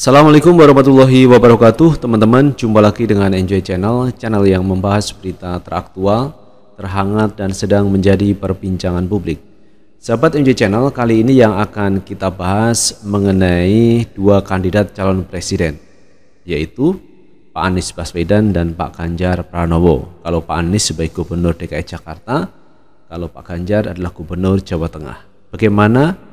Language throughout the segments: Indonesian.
Assalamualaikum warahmatullahi wabarakatuh teman-teman jumpa lagi dengan Enjoy Channel channel yang membahas berita teraktual terhangat dan sedang menjadi perbincangan publik Sahabat Enjoy Channel kali ini yang akan kita bahas mengenai dua kandidat calon presiden yaitu Pak Anies Baswedan dan Pak Ganjar Pranowo kalau Pak Anies sebagai gubernur DKI Jakarta kalau Pak Ganjar adalah gubernur Jawa Tengah bagaimana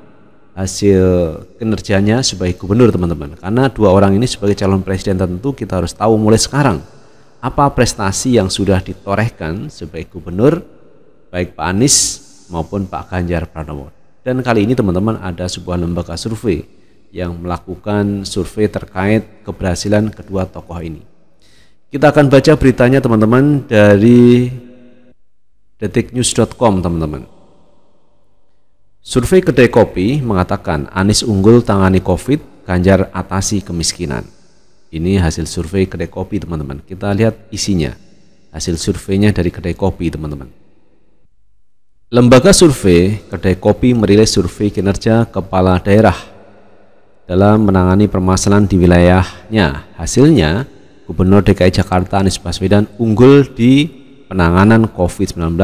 hasil kinerjanya sebagai gubernur teman-teman karena dua orang ini sebagai calon presiden tentu kita harus tahu mulai sekarang apa prestasi yang sudah ditorehkan sebagai gubernur baik Pak Anies maupun Pak Ganjar Pranowo dan kali ini teman-teman ada sebuah lembaga survei yang melakukan survei terkait keberhasilan kedua tokoh ini kita akan baca beritanya teman-teman dari detiknews.com teman-teman Survei Kedai Kopi mengatakan Anies unggul tangani COVID, Ganjar atasi kemiskinan. Ini hasil survei Kedai Kopi teman-teman. Kita lihat isinya. Hasil surveinya dari Kedai Kopi teman-teman. Lembaga survei Kedai Kopi merilis survei kinerja kepala daerah dalam menangani permasalahan di wilayahnya. Hasilnya, Gubernur DKI Jakarta Anies Baswedan unggul di penanganan COVID-19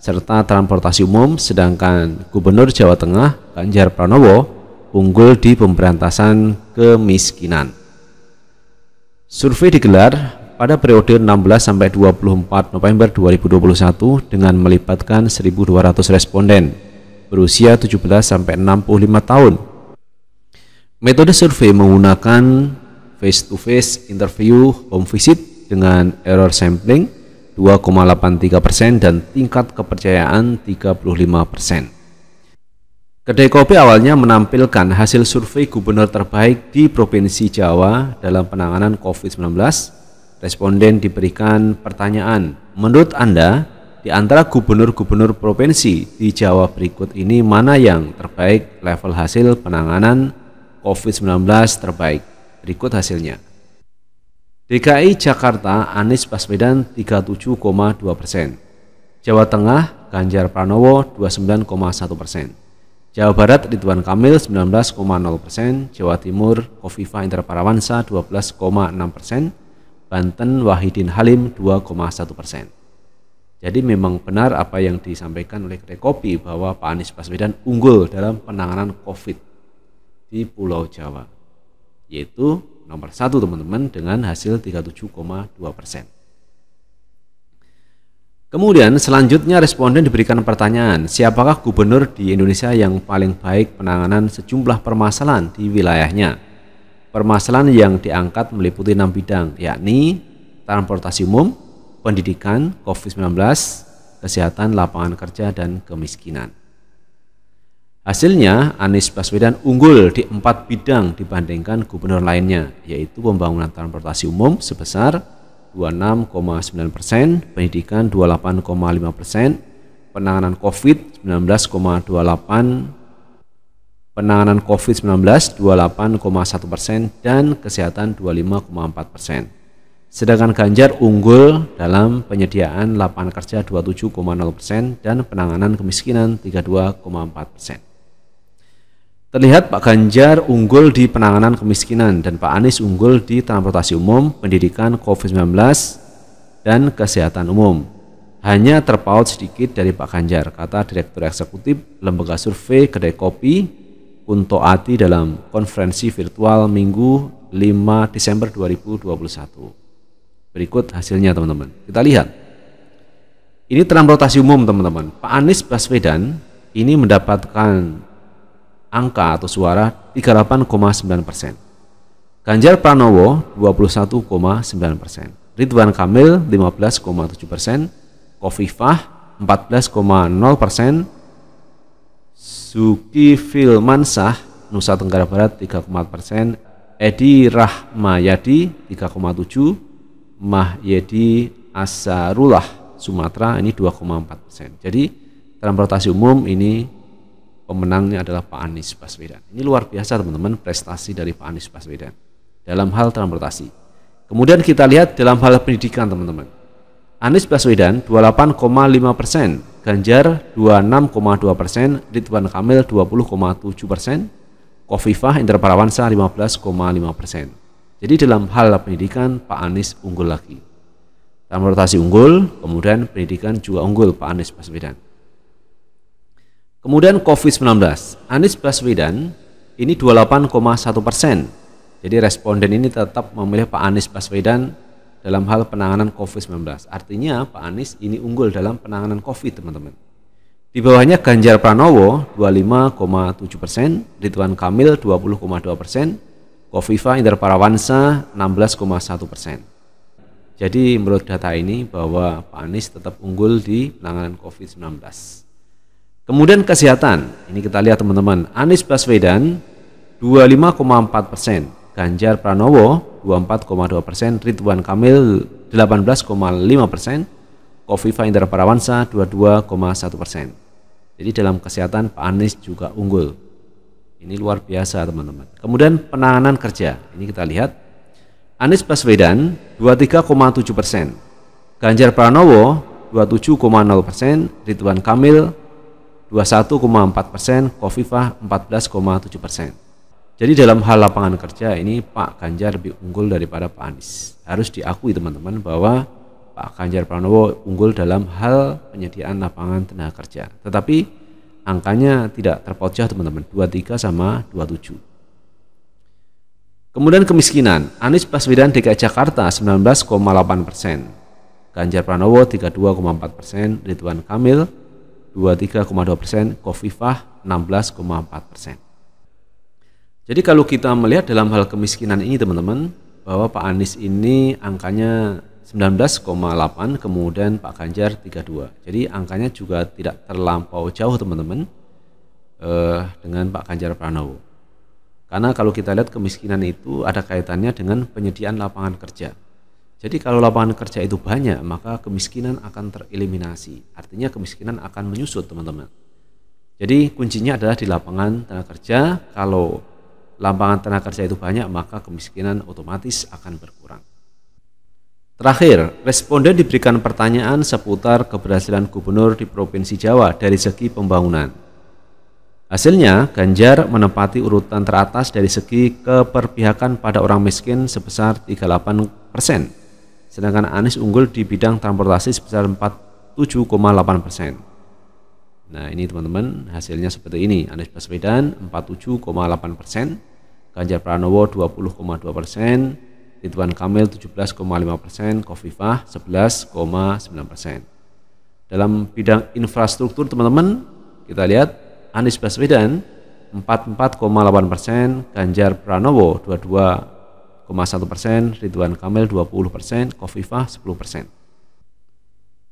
serta transportasi umum, sedangkan Gubernur Jawa Tengah Ganjar Pranowo unggul di pemberantasan kemiskinan. Survei digelar pada periode 16 sampai 24 November 2021 dengan melibatkan 1.200 responden berusia 17 sampai 65 tahun. Metode survei menggunakan face to face interview home visit dengan error sampling 2,83 persen dan tingkat kepercayaan 35 persen. Kedai Kopi awalnya menampilkan hasil survei gubernur terbaik di Provinsi Jawa dalam penanganan COVID-19. Responden diberikan pertanyaan, menurut Anda, di antara gubernur-gubernur provinsi di Jawa berikut ini mana yang terbaik level hasil penanganan COVID-19 terbaik? Berikut hasilnya. DKI Jakarta Anies Baswedan 37,2 persen. Jawa Tengah Ganjar Pranowo 29,1 persen. Jawa Barat Ridwan Kamil 19,0 persen, Jawa Timur Kofifa Indra Parawansa 12,6 persen, Banten Wahidin Halim 2,1 persen. Jadi memang benar apa yang disampaikan oleh Kopi bahwa Pak Anies Baswedan unggul dalam penanganan COVID di Pulau Jawa, yaitu nomor satu teman-teman dengan hasil 37,2 persen. Kemudian selanjutnya responden diberikan pertanyaan, siapakah gubernur di Indonesia yang paling baik penanganan sejumlah permasalahan di wilayahnya? Permasalahan yang diangkat meliputi enam bidang, yakni transportasi umum, pendidikan, COVID-19, kesehatan, lapangan kerja, dan kemiskinan. Hasilnya, Anies Baswedan unggul di empat bidang dibandingkan gubernur lainnya, yaitu pembangunan transportasi umum sebesar 26,9 persen, pendidikan 28,5 persen, penanganan COVID 19,28 penanganan COVID-19 28,1 persen dan kesehatan 25,4 persen. Sedangkan Ganjar unggul dalam penyediaan lapangan kerja 27,0 persen dan penanganan kemiskinan 32,4 persen. Terlihat Pak Ganjar unggul di penanganan kemiskinan dan Pak Anies unggul di transportasi umum, pendidikan COVID-19, dan kesehatan umum. Hanya terpaut sedikit dari Pak Ganjar, kata Direktur Eksekutif Lembaga Survei Kedai Kopi Kunto Ati dalam konferensi virtual Minggu 5 Desember 2021. Berikut hasilnya teman-teman. Kita lihat. Ini transportasi umum teman-teman. Pak Anies Baswedan ini mendapatkan angka atau suara 38,9 persen. Ganjar Pranowo 21,9 persen. Ridwan Kamil 15,7 persen. Kofifah 14,0 persen. Suki Filmansah Nusa Tenggara Barat 3,4 persen. Edi Rahmayadi 3,7. Mahyedi Asarullah Sumatera ini 2,4 persen. Jadi transportasi umum ini pemenangnya adalah Pak Anies Baswedan. Ini luar biasa teman-teman prestasi dari Pak Anies Baswedan dalam hal transportasi. Kemudian kita lihat dalam hal pendidikan teman-teman. Anies Baswedan 28,5 persen, Ganjar 26,2 persen, Ridwan Kamil 20,7 persen, Kofifah Indra Parawansa 15,5 persen. Jadi dalam hal pendidikan Pak Anies unggul lagi. Transportasi unggul, kemudian pendidikan juga unggul Pak Anies Baswedan. Kemudian COVID-19, Anies Baswedan ini 28,1 persen. Jadi responden ini tetap memilih Pak Anies Baswedan dalam hal penanganan COVID-19. Artinya Pak Anies ini unggul dalam penanganan COVID, teman-teman. Di bawahnya Ganjar Pranowo 25,7 persen, Ridwan Kamil 20,2 persen, Kofifa Indar Parawansa 16,1 persen. Jadi menurut data ini bahwa Pak Anies tetap unggul di penanganan COVID-19. Kemudian kesehatan, ini kita lihat teman-teman, Anies Baswedan 25,4 persen, Ganjar Pranowo 24,2 persen, Ridwan Kamil 18,5 persen, Kofifa Indra Parawansa 22,1 persen. Jadi dalam kesehatan Pak Anies juga unggul. Ini luar biasa teman-teman. Kemudian penanganan kerja, ini kita lihat. Anies Baswedan 23,7 persen, Ganjar Pranowo 27,0 persen, Ridwan Kamil 21,4 persen, Kofifah 14,7 persen. Jadi dalam hal lapangan kerja ini Pak Ganjar lebih unggul daripada Pak Anies. Harus diakui teman-teman bahwa Pak Ganjar Pranowo unggul dalam hal penyediaan lapangan tenaga kerja. Tetapi angkanya tidak terpojah teman-teman, 23 sama 27. Kemudian kemiskinan, Anies Baswedan DKI Jakarta 19,8 persen, Ganjar Pranowo 32,4 persen, Ridwan Kamil 23,2 persen, Kofifah 16,4 persen. Jadi kalau kita melihat dalam hal kemiskinan ini teman-teman, bahwa Pak Anies ini angkanya 19,8 kemudian Pak Ganjar 32. Jadi angkanya juga tidak terlampau jauh teman-teman eh, dengan Pak Ganjar Pranowo. Karena kalau kita lihat kemiskinan itu ada kaitannya dengan penyediaan lapangan kerja. Jadi kalau lapangan kerja itu banyak, maka kemiskinan akan tereliminasi. Artinya kemiskinan akan menyusut, teman-teman. Jadi kuncinya adalah di lapangan tenaga kerja. Kalau lapangan tenaga kerja itu banyak, maka kemiskinan otomatis akan berkurang. Terakhir, responden diberikan pertanyaan seputar keberhasilan gubernur di Provinsi Jawa dari segi pembangunan. Hasilnya, Ganjar menempati urutan teratas dari segi keperpihakan pada orang miskin sebesar 38 persen sedangkan Anies unggul di bidang transportasi sebesar 47,8 persen. Nah ini teman-teman hasilnya seperti ini, Anies Baswedan 47,8 persen, Ganjar Pranowo 20,2 persen, Ridwan Kamil 17,5 persen, Kofifah 11,9 persen. Dalam bidang infrastruktur teman-teman, kita lihat Anies Baswedan 44,8 persen, Ganjar Pranowo 22 persen, Ridwan Kamil 20 persen, Kofifah 10 persen.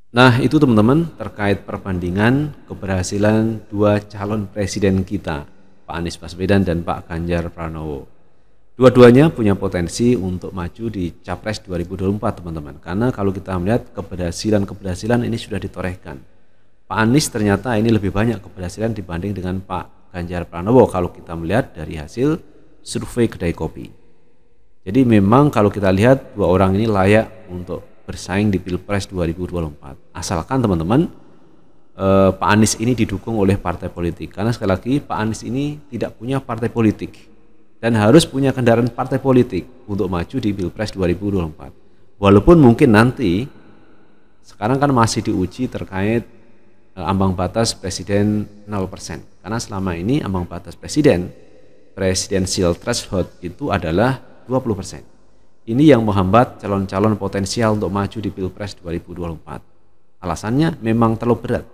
Nah itu teman-teman terkait perbandingan keberhasilan dua calon presiden kita, Pak Anies Baswedan dan Pak Ganjar Pranowo. Dua-duanya punya potensi untuk maju di Capres 2024 teman-teman. Karena kalau kita melihat keberhasilan-keberhasilan ini sudah ditorehkan. Pak Anies ternyata ini lebih banyak keberhasilan dibanding dengan Pak Ganjar Pranowo kalau kita melihat dari hasil survei kedai kopi. Jadi memang kalau kita lihat dua orang ini layak untuk bersaing di Pilpres 2024. Asalkan teman-teman eh, Pak Anies ini didukung oleh partai politik. Karena sekali lagi Pak Anies ini tidak punya partai politik dan harus punya kendaraan partai politik untuk maju di Pilpres 2024. Walaupun mungkin nanti sekarang kan masih diuji terkait eh, ambang batas presiden 0%. Karena selama ini ambang batas presiden presidensial threshold itu adalah 20%. Ini yang menghambat calon-calon potensial untuk maju di Pilpres 2024. Alasannya memang terlalu berat.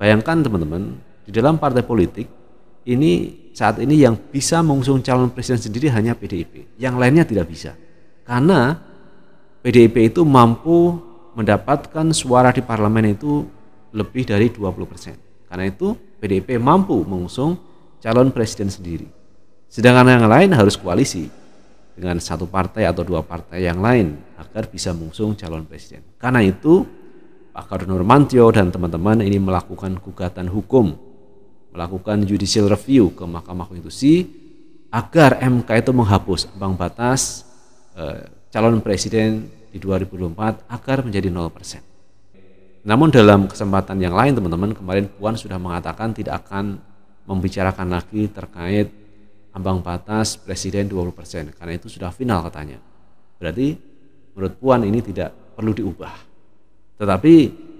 Bayangkan teman-teman, di dalam partai politik ini saat ini yang bisa mengusung calon presiden sendiri hanya PDIP, yang lainnya tidak bisa. Karena PDIP itu mampu mendapatkan suara di parlemen itu lebih dari 20%. Karena itu PDIP mampu mengusung calon presiden sendiri. Sedangkan yang lain harus koalisi dengan satu partai atau dua partai yang lain agar bisa mengusung calon presiden. Karena itu Pak Karno Mantio dan teman-teman ini melakukan gugatan hukum, melakukan judicial review ke Mahkamah Konstitusi agar MK itu menghapus ambang batas eh, calon presiden di 2024 agar menjadi 0%. Namun dalam kesempatan yang lain teman-teman kemarin Puan sudah mengatakan tidak akan membicarakan lagi terkait ambang batas presiden 20%. Karena itu sudah final katanya. Berarti menurut Puan ini tidak perlu diubah. Tetapi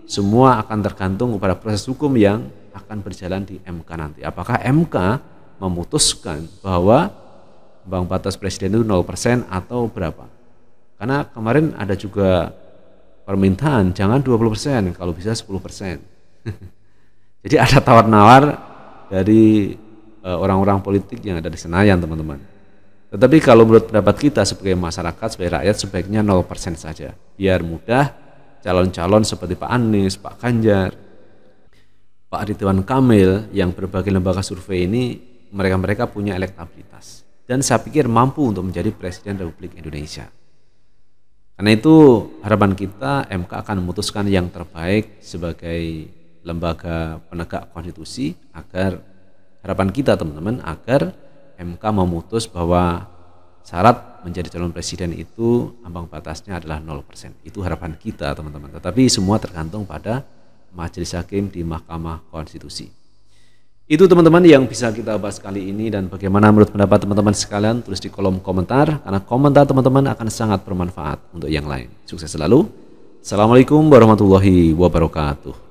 semua akan tergantung kepada proses hukum yang akan berjalan di MK nanti. Apakah MK memutuskan bahwa ambang batas presiden itu 0% atau berapa? Karena kemarin ada juga permintaan jangan 20%, kalau bisa 10%. Jadi ada tawar-nawar dari Eh, orang-orang politik yang ada di Senayan teman-teman. Tetapi kalau menurut pendapat kita sebagai masyarakat, sebagai rakyat sebaiknya 0% saja. Biar mudah calon-calon seperti Pak Anies, Pak Ganjar, Pak Ridwan Kamil yang berbagai lembaga survei ini mereka-mereka punya elektabilitas. Dan saya pikir mampu untuk menjadi Presiden Republik Indonesia. Karena itu harapan kita MK akan memutuskan yang terbaik sebagai lembaga penegak konstitusi agar harapan kita teman-teman agar MK memutus bahwa syarat menjadi calon presiden itu ambang batasnya adalah 0%. Itu harapan kita teman-teman. Tetapi semua tergantung pada majelis hakim di Mahkamah Konstitusi. Itu teman-teman yang bisa kita bahas kali ini dan bagaimana menurut pendapat teman-teman sekalian tulis di kolom komentar karena komentar teman-teman akan sangat bermanfaat untuk yang lain. Sukses selalu. Assalamualaikum warahmatullahi wabarakatuh.